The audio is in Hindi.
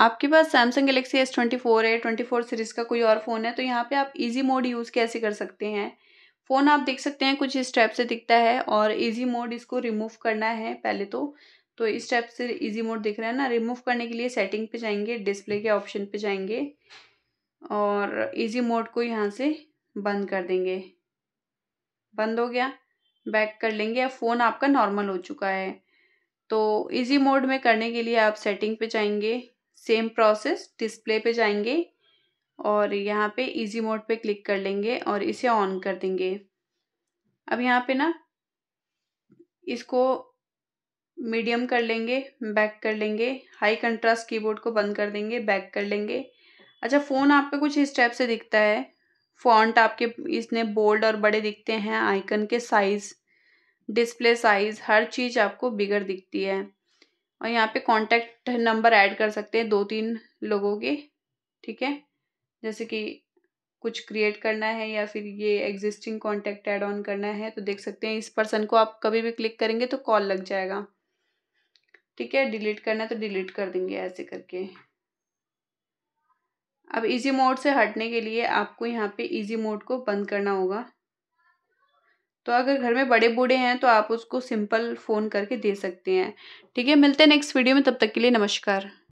आपके पास Samsung Galaxy S twenty four है ट्वेंटी फोर सीरीज़ का कोई और फ़ोन है तो यहाँ पे आप इजी मोड यूज़ कैसे कर सकते हैं फ़ोन आप देख सकते हैं कुछ इस टाइप से दिखता है और इजी मोड इसको रिमूव करना है पहले तो तो इस टाइप से इजी मोड दिख रहा है ना रिमूव करने के लिए सेटिंग पे जाएंगे डिस्प्ले के ऑप्शन पे जाएंगे और इजी मोड को यहाँ से बंद कर देंगे बंद हो गया बैक कर लेंगे फ़ोन आपका नॉर्मल हो चुका है तो इजी मोड में करने के लिए आप सेटिंग पे जाएंगे सेम प्रोसेस डिस्प्ले पे जाएंगे और यहाँ पे इजी मोड पे क्लिक कर लेंगे और इसे ऑन कर देंगे अब यहाँ पे ना इसको मीडियम कर लेंगे बैक कर लेंगे हाई कंट्रास्ट कीबोर्ड को बंद कर देंगे बैक कर लेंगे अच्छा फ़ोन आप पे कुछ इस टाइप से दिखता है फॉन्ट आपके इसने बोल्ड और बड़े दिखते हैं आइकन के साइज़ डिस्प्ले साइज़ हर चीज़ आपको बिगर दिखती है और यहाँ पे कॉन्टैक्ट नंबर ऐड कर सकते हैं दो तीन लोगों के ठीक है जैसे कि कुछ क्रिएट करना है या फिर ये एग्जिस्टिंग कॉन्टैक्ट ऐड ऑन करना है तो देख सकते हैं इस पर्सन को आप कभी भी क्लिक करेंगे तो कॉल लग जाएगा ठीक है डिलीट करना है तो डिलीट कर देंगे ऐसे करके अब इजी मोड से हटने के लिए आपको यहाँ पे इजी मोड को बंद करना होगा तो अगर घर में बड़े बूढ़े हैं तो आप उसको सिंपल फ़ोन करके दे सकते हैं ठीक है मिलते हैं नेक्स्ट वीडियो में तब तक के लिए नमस्कार